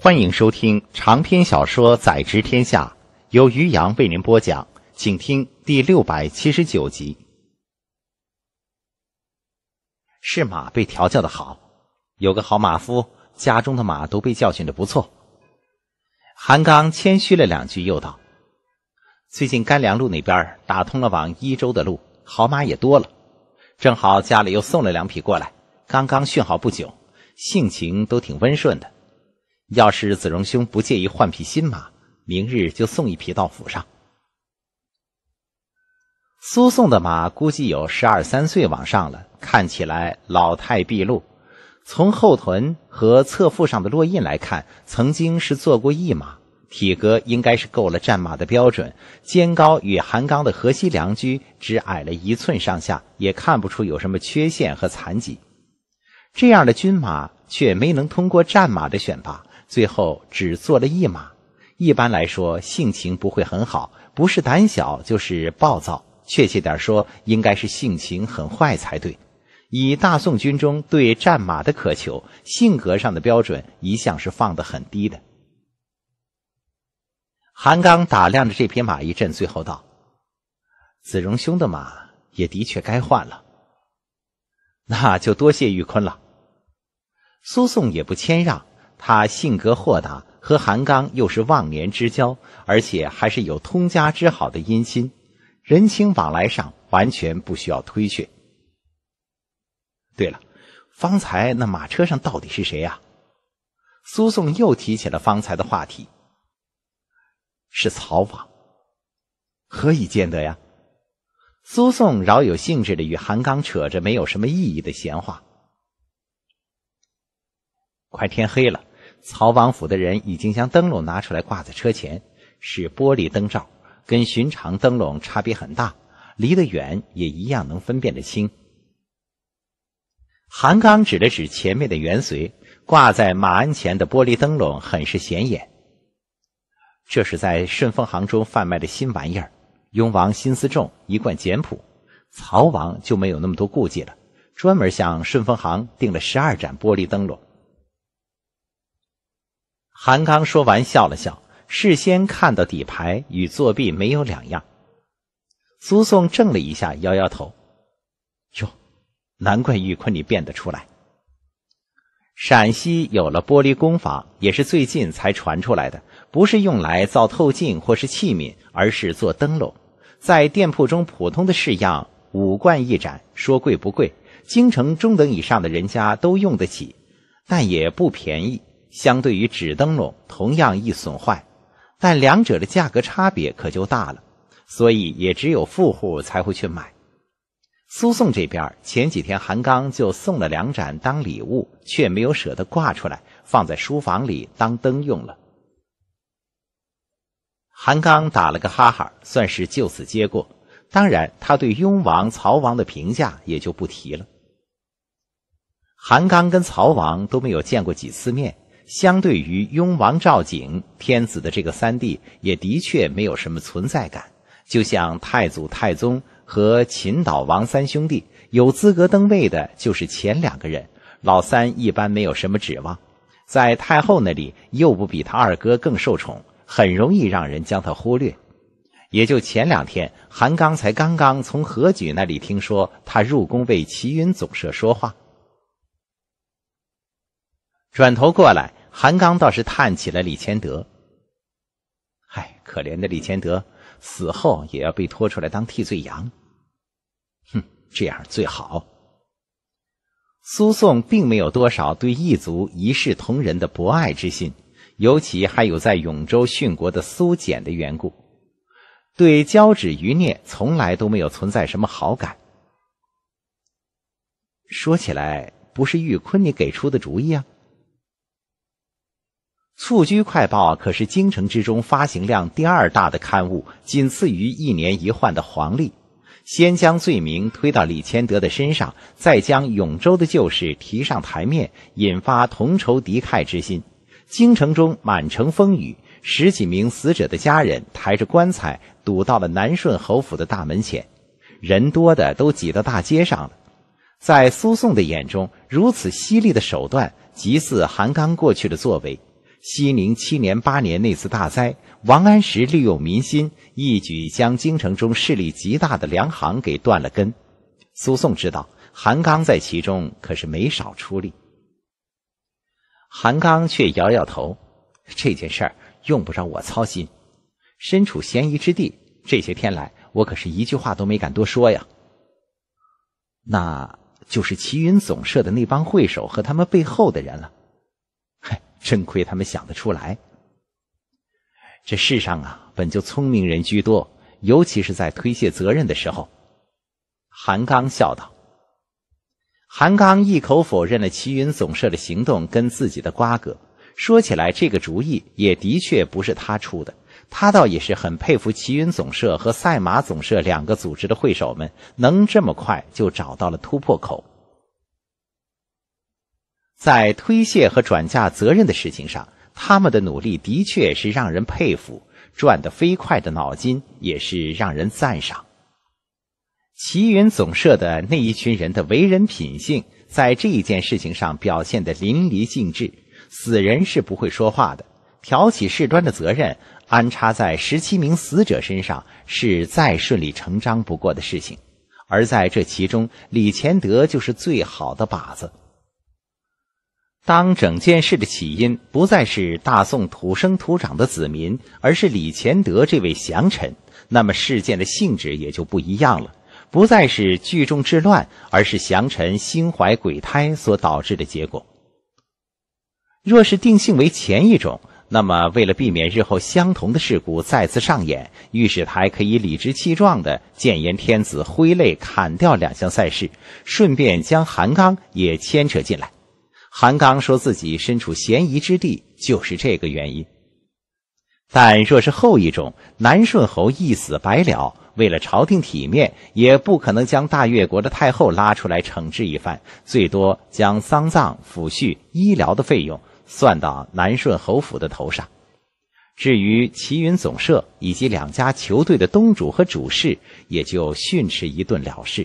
欢迎收听长篇小说《宰执天下》，由于洋为您播讲，请听第六百七十九集。是马被调教的好，有个好马夫，家中的马都被教训的不错。韩刚谦虚了两句，又道：“最近甘凉路那边打通了往伊州的路，好马也多了，正好家里又送了两匹过来，刚刚训好不久，性情都挺温顺的。”要是子荣兄不介意换匹新马，明日就送一匹到府上。苏送的马估计有十二三岁往上了，看起来老态毕露。从后臀和侧腹上的落印来看，曾经是坐过一马，体格应该是够了战马的标准。肩高与韩刚的河西良驹只矮了一寸上下，也看不出有什么缺陷和残疾。这样的军马却没能通过战马的选拔。最后只做了一马。一般来说，性情不会很好，不是胆小就是暴躁。确切点说，应该是性情很坏才对。以大宋军中对战马的渴求，性格上的标准一向是放得很低的。韩刚打量着这匹马一阵，最后道：“子荣兄的马也的确该换了，那就多谢玉坤了。”苏颂也不谦让。他性格豁达，和韩刚又是忘年之交，而且还是有通家之好的姻亲，人情往来上完全不需要推却。对了，方才那马车上到底是谁呀？苏颂又提起了方才的话题。是曹王，何以见得呀？苏颂饶有兴致的与韩刚扯着没有什么意义的闲话。快天黑了。曹王府的人已经将灯笼拿出来挂在车前，是玻璃灯罩，跟寻常灯笼差别很大，离得远也一样能分辨得清。韩刚指了指前面的元随，挂在马鞍前的玻璃灯笼很是显眼。这是在顺风行中贩卖的新玩意儿，雍王心思重，一贯简朴，曹王就没有那么多顾忌了，专门向顺风行订了十二盏玻璃灯笼。韩刚说完，笑了笑，事先看到底牌与作弊没有两样。苏颂怔了一下，摇摇头：“哟，难怪玉坤你变得出来。陕西有了玻璃工坊，也是最近才传出来的，不是用来造透镜或是器皿，而是做灯笼。在店铺中普通的式样五贯一盏，说贵不贵，京城中等以上的人家都用得起，但也不便宜。”相对于纸灯笼，同样易损坏，但两者的价格差别可就大了，所以也只有富户才会去买。苏宋这边，前几天韩刚就送了两盏当礼物，却没有舍得挂出来，放在书房里当灯用了。韩刚打了个哈哈，算是就此接过。当然，他对雍王、曹王的评价也就不提了。韩刚跟曹王都没有见过几次面。相对于雍王赵景天子的这个三弟，也的确没有什么存在感。就像太祖太宗和秦岛王三兄弟，有资格登位的就是前两个人，老三一般没有什么指望。在太后那里，又不比他二哥更受宠，很容易让人将他忽略。也就前两天，韩刚才刚刚从何举那里听说他入宫为齐云总社说话，转头过来。韩刚倒是叹起了李谦德：“唉，可怜的李谦德，死后也要被拖出来当替罪羊。”哼，这样最好。苏颂并没有多少对异族一视同仁的博爱之心，尤其还有在永州殉国的苏简的缘故，对交趾余孽从来都没有存在什么好感。说起来，不是玉坤你给出的主意啊？《蹴鞠快报》可是京城之中发行量第二大的刊物，仅次于一年一换的黄历。先将罪名推到李谦德的身上，再将永州的旧事提上台面，引发同仇敌忾之心。京城中满城风雨，十几名死者的家人抬着棺材堵到了南顺侯府的大门前，人多的都挤到大街上了。在苏颂的眼中，如此犀利的手段，极似韩刚过去的作为。西宁七年八年那次大灾，王安石利用民心，一举将京城中势力极大的梁行给断了根。苏颂知道，韩刚在其中可是没少出力。韩刚却摇摇头：“这件事儿用不着我操心。身处嫌疑之地，这些天来，我可是一句话都没敢多说呀。那就是齐云总社的那帮会首和他们背后的人了。”真亏他们想得出来！这世上啊，本就聪明人居多，尤其是在推卸责任的时候。韩刚笑道：“韩刚一口否认了齐云总社的行动跟自己的瓜葛。说起来，这个主意也的确不是他出的。他倒也是很佩服齐云总社和赛马总社两个组织的会首们，能这么快就找到了突破口。”在推卸和转嫁责任的事情上，他们的努力的确是让人佩服，转得飞快的脑筋也是让人赞赏。齐云总社的那一群人的为人品性，在这一件事情上表现的淋漓尽致。死人是不会说话的，挑起事端的责任，安插在十七名死者身上是再顺理成章不过的事情，而在这其中，李乾德就是最好的靶子。当整件事的起因不再是大宋土生土长的子民，而是李乾德这位降臣，那么事件的性质也就不一样了，不再是聚众治乱，而是降臣心怀鬼胎所导致的结果。若是定性为前一种，那么为了避免日后相同的事故再次上演，御史台可以理直气壮的谏言天子，挥泪砍掉两项赛事，顺便将韩刚也牵扯进来。韩刚说自己身处嫌疑之地，就是这个原因。但若是后一种，南顺侯一死百了，为了朝廷体面，也不可能将大越国的太后拉出来惩治一番，最多将丧葬、抚恤、医疗的费用算到南顺侯府的头上。至于齐云总社以及两家球队的东主和主事，也就训斥一顿了事。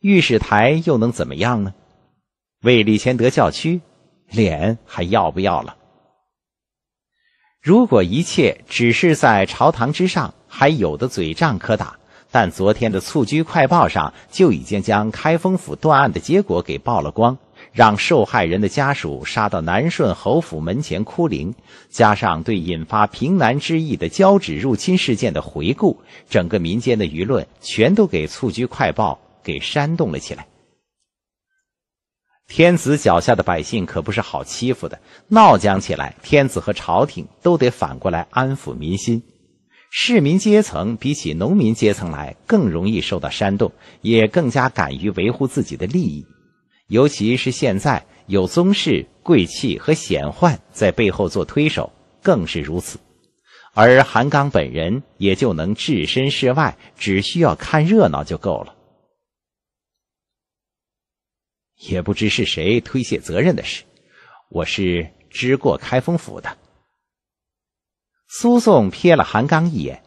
御史台又能怎么样呢？为李谦德叫屈，脸还要不要了？如果一切只是在朝堂之上还有的嘴仗可打，但昨天的《蹴鞠快报》上就已经将开封府断案的结果给曝了光，让受害人的家属杀到南顺侯府门前哭灵，加上对引发平南之役的交趾入侵事件的回顾，整个民间的舆论全都给《蹴鞠快报》给煽动了起来。天子脚下的百姓可不是好欺负的，闹僵起来，天子和朝廷都得反过来安抚民心。市民阶层比起农民阶层来，更容易受到煽动，也更加敢于维护自己的利益。尤其是现在有宗室、贵戚和显宦在背后做推手，更是如此。而韩刚本人也就能置身事外，只需要看热闹就够了。也不知是谁推卸责任的事，我是知过开封府的。苏颂瞥了韩刚一眼，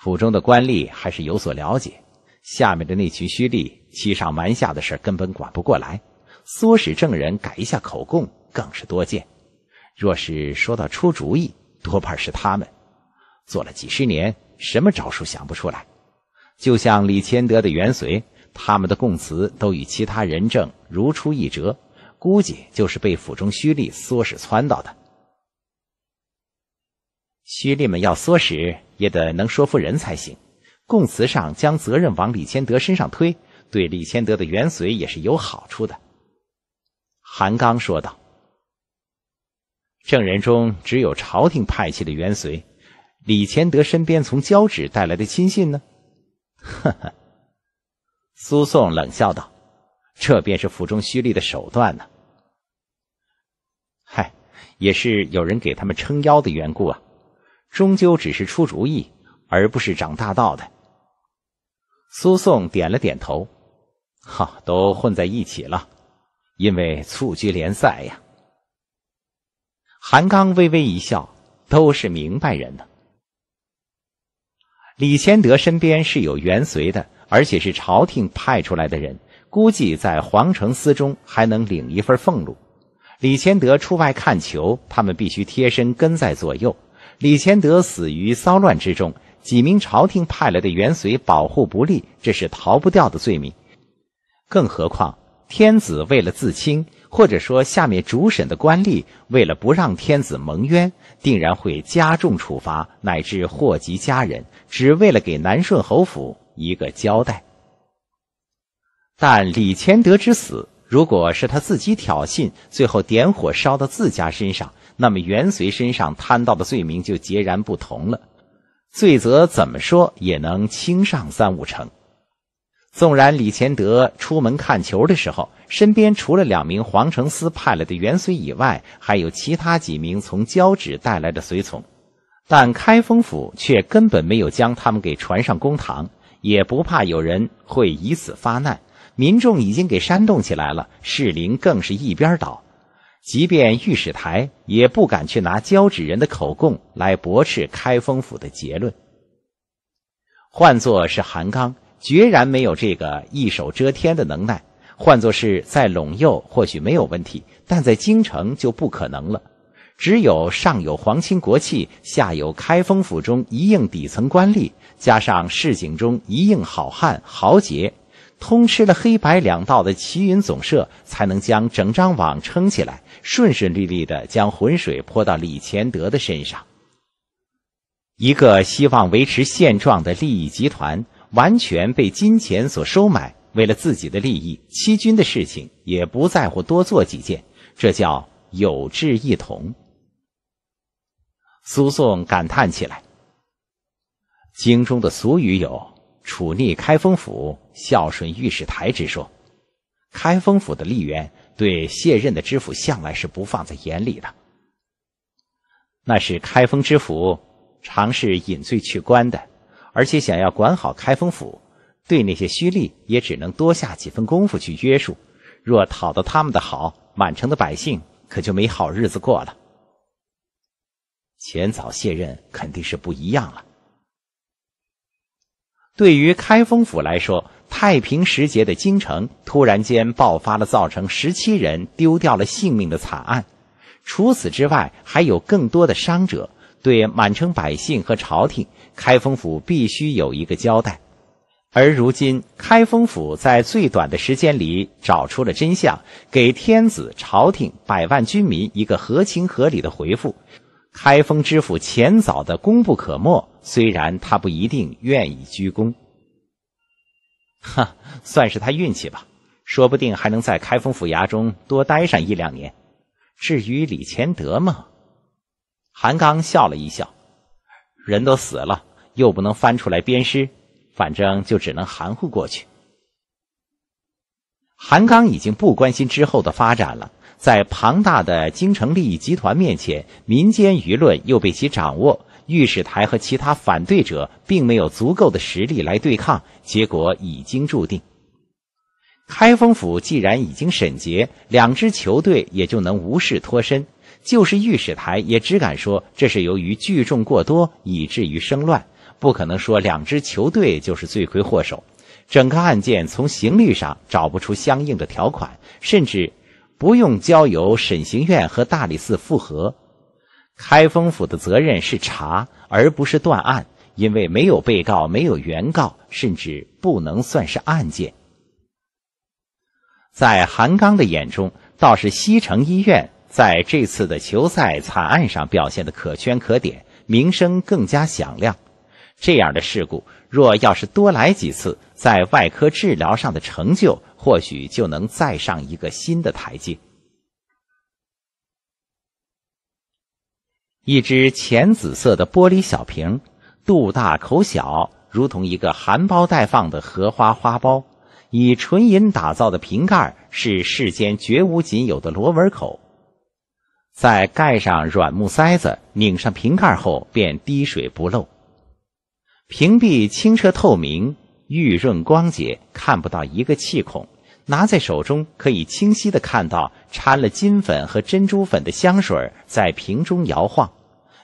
府中的官吏还是有所了解。下面的那群虚吏欺上瞒下的事儿根本管不过来，唆使证人改一下口供更是多见。若是说到出主意，多半是他们。做了几十年，什么招数想不出来？就像李谦德的元随。他们的供词都与其他人证如出一辙，估计就是被府中胥吏唆使撺到的。胥吏们要唆使，也得能说服人才行。供词上将责任往李谦德身上推，对李谦德的元随也是有好处的。韩刚说道：“证人中只有朝廷派去的元随，李谦德身边从交趾带来的亲信呢？”哈哈。苏颂冷笑道：“这便是府中虚力的手段呢。嗨，也是有人给他们撑腰的缘故啊。终究只是出主意，而不是长大道的。”苏颂点了点头：“哈，都混在一起了，因为蹴鞠联赛呀。”韩刚微微一笑：“都是明白人呢。”李谦德身边是有元随的。而且是朝廷派出来的人，估计在皇城司中还能领一份俸禄。李谦德出外看球，他们必须贴身跟在左右。李谦德死于骚乱之中，几名朝廷派来的元随保护不力，这是逃不掉的罪名。更何况，天子为了自清，或者说下面主审的官吏为了不让天子蒙冤，定然会加重处罚，乃至祸及家人，只为了给南顺侯府。一个交代。但李乾德之死，如果是他自己挑衅，最后点火烧到自家身上，那么袁遂身上摊到的罪名就截然不同了，罪责怎么说也能轻上三五成。纵然李乾德出门看球的时候，身边除了两名皇城司派来的元遂以外，还有其他几名从交趾带来的随从，但开封府却根本没有将他们给传上公堂。也不怕有人会以此发难，民众已经给煽动起来了，士林更是一边倒。即便御史台也不敢去拿交趾人的口供来驳斥开封府的结论。换作是韩刚，决然没有这个一手遮天的能耐。换作是在陇右，或许没有问题，但在京城就不可能了。只有上有皇亲国戚，下有开封府中一应底层官吏。加上市井中一应好汉豪杰，通吃了黑白两道的齐云总社，才能将整张网撑起来，顺顺利利地将浑水泼到李乾德的身上。一个希望维持现状的利益集团，完全被金钱所收买，为了自己的利益，欺君的事情也不在乎多做几件，这叫有志一同。苏颂感叹起来。京中的俗语有“处逆开封府，孝顺御史台”之说。开封府的吏员对卸任的知府向来是不放在眼里的。那是开封知府常是饮罪去官的，而且想要管好开封府，对那些虚吏也只能多下几分功夫去约束。若讨得他们的好，满城的百姓可就没好日子过了。前早卸任肯定是不一样了。对于开封府来说，太平时节的京城突然间爆发了造成十七人丢掉了性命的惨案，除此之外还有更多的伤者。对满城百姓和朝廷，开封府必须有一个交代。而如今，开封府在最短的时间里找出了真相，给天子、朝廷、百万军民一个合情合理的回复。开封知府钱早的功不可没。虽然他不一定愿意鞠躬，哈，算是他运气吧。说不定还能在开封府衙中多待上一两年。至于李乾德嘛，韩刚笑了一笑，人都死了，又不能翻出来鞭尸，反正就只能含糊过去。韩刚已经不关心之后的发展了，在庞大的京城利益集团面前，民间舆论又被其掌握。御史台和其他反对者并没有足够的实力来对抗，结果已经注定。开封府既然已经审结，两支球队也就能无事脱身。就是御史台也只敢说这是由于聚众过多以至于生乱，不可能说两支球队就是罪魁祸首。整个案件从刑律上找不出相应的条款，甚至不用交由审刑院和大理寺复核。开封府的责任是查，而不是断案，因为没有被告，没有原告，甚至不能算是案件。在韩刚的眼中，倒是西城医院在这次的球赛惨案上表现的可圈可点，名声更加响亮。这样的事故，若要是多来几次，在外科治疗上的成就，或许就能再上一个新的台阶。一只浅紫色的玻璃小瓶，肚大口小，如同一个含苞待放的荷花花苞。以纯银打造的瓶盖是世间绝无仅有的螺纹口，在盖上软木塞子、拧上瓶盖后，便滴水不漏。瓶壁清澈透明、玉润光洁，看不到一个气孔。拿在手中，可以清晰地看到掺了金粉和珍珠粉的香水在瓶中摇晃，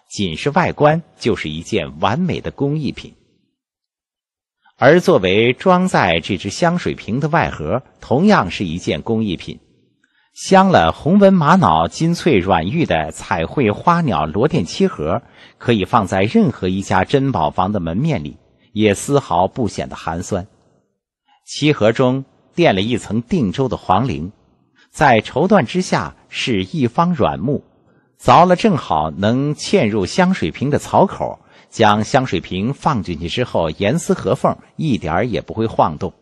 仅是外观就是一件完美的工艺品。而作为装在这只香水瓶的外盒，同样是一件工艺品。镶了红纹玛瑙、金翠软玉的彩绘花鸟罗甸漆盒，可以放在任何一家珍宝房的门面里，也丝毫不显得寒酸。漆盒中。垫了一层定州的黄绫，在绸缎之下是一方软木，凿了正好能嵌入香水瓶的槽口，将香水瓶放进去之后严丝合缝，一点儿也不会晃动。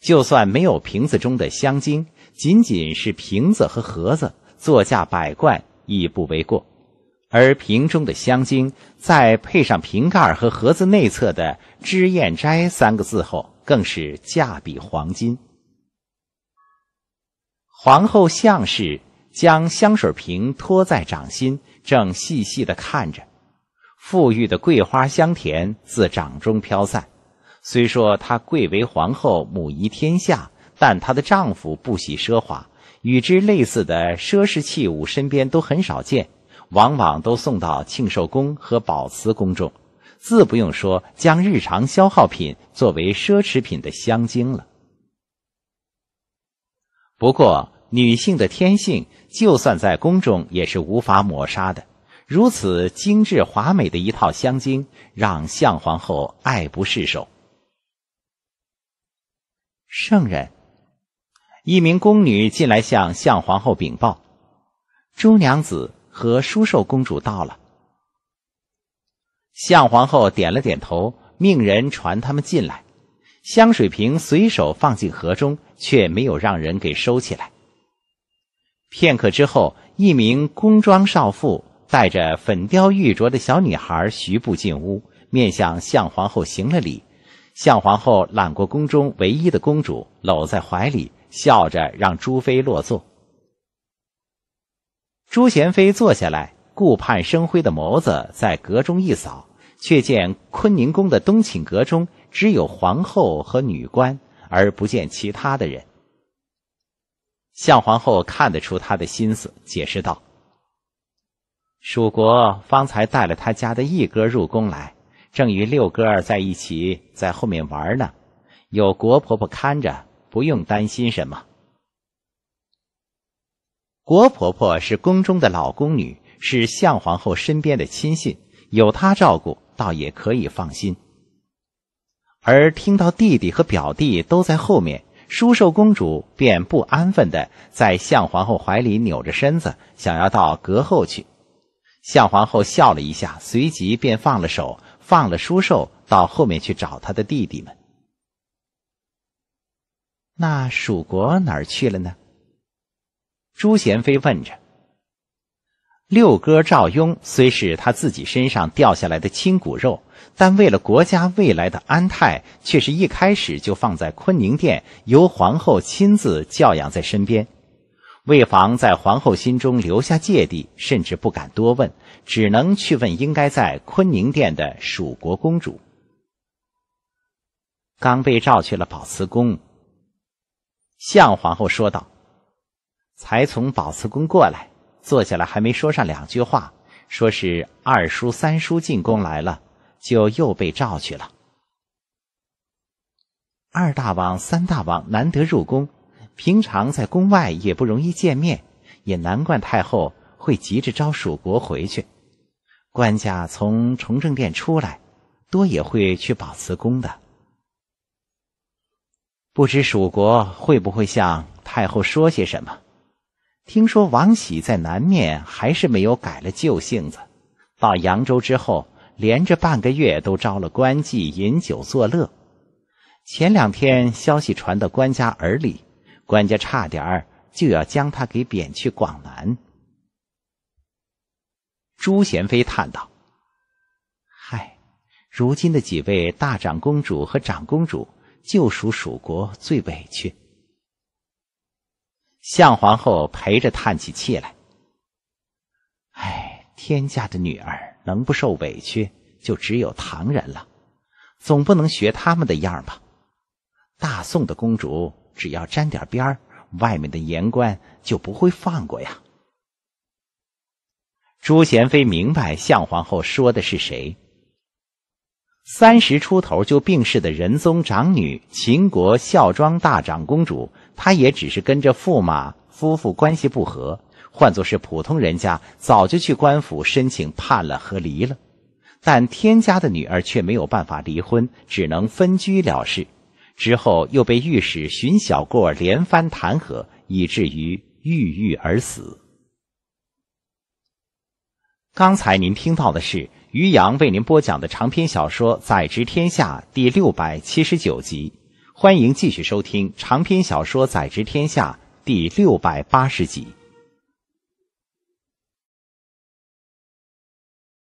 就算没有瓶子中的香精，仅仅是瓶子和盒子，作价百贯亦不为过。而瓶中的香精，再配上瓶盖和盒子内侧的“脂燕斋”三个字后，更是价比黄金。皇后向氏将香水瓶托在掌心，正细细的看着，馥郁的桂花香甜自掌中飘散。虽说她贵为皇后，母仪天下，但她的丈夫不喜奢华，与之类似的奢侈器物身边都很少见，往往都送到庆寿宫和宝慈宫中。自不用说，将日常消耗品作为奢侈品的香精了。不过，女性的天性，就算在宫中也是无法抹杀的。如此精致华美的一套香巾，让向皇后爱不释手。圣人，一名宫女进来向向皇后禀报：朱娘子和舒寿公主到了。向皇后点了点头，命人传他们进来。香水瓶随手放进盒中，却没有让人给收起来。片刻之后，一名宫装少妇带着粉雕玉琢的小女孩徐步进屋，面向向皇后行了礼。向皇后揽过宫中唯一的公主，搂在怀里，笑着让朱妃落座。朱贤妃坐下来，顾盼生辉的眸子在阁中一扫，却见坤宁宫的东寝阁中。只有皇后和女官，而不见其他的人。向皇后看得出他的心思，解释道：“蜀国方才带了他家的一哥入宫来，正与六哥在一起在后面玩呢，有国婆婆看着，不用担心什么。”国婆婆是宫中的老宫女，是向皇后身边的亲信，有她照顾，倒也可以放心。而听到弟弟和表弟都在后面，舒寿公主便不安分的在向皇后怀里扭着身子，想要到阁后去。向皇后笑了一下，随即便放了手，放了舒寿到后面去找他的弟弟们。那蜀国哪儿去了呢？朱贤妃问着。六哥赵雍虽是他自己身上掉下来的亲骨肉，但为了国家未来的安泰，却是一开始就放在坤宁殿，由皇后亲自教养在身边。为防在皇后心中留下芥蒂，甚至不敢多问，只能去问应该在坤宁殿的蜀国公主。刚被召去了宝慈宫，向皇后说道：“才从宝慈宫过来。”坐下来还没说上两句话，说是二叔三叔进宫来了，就又被召去了。二大王三大王难得入宫，平常在宫外也不容易见面，也难怪太后会急着招蜀国回去。官家从崇政殿出来，多也会去保慈宫的。不知蜀国会不会向太后说些什么？听说王喜在南面还是没有改了旧性子，到扬州之后连着半个月都招了官妓饮酒作乐。前两天消息传到官家耳里，官家差点儿就要将他给贬去广南。朱贤妃叹道：“嗨，如今的几位大长公主和长公主，就属蜀国最委屈。”向皇后陪着叹起气来。唉，天下的女儿能不受委屈，就只有唐人了。总不能学他们的样吧？大宋的公主只要沾点边儿，外面的言官就不会放过呀。朱贤妃明白向皇后说的是谁——三十出头就病逝的仁宗长女秦国孝庄大长公主。他也只是跟着驸马夫妇关系不和，换作是普通人家，早就去官府申请判了和离了。但天家的女儿却没有办法离婚，只能分居了事。之后又被御史荀小过连番弹劾，以至于郁郁而死。刚才您听到的是于洋为您播讲的长篇小说《宰执天下》第六百七十九集。欢迎继续收听长篇小说《宰执天下》第六百八十集。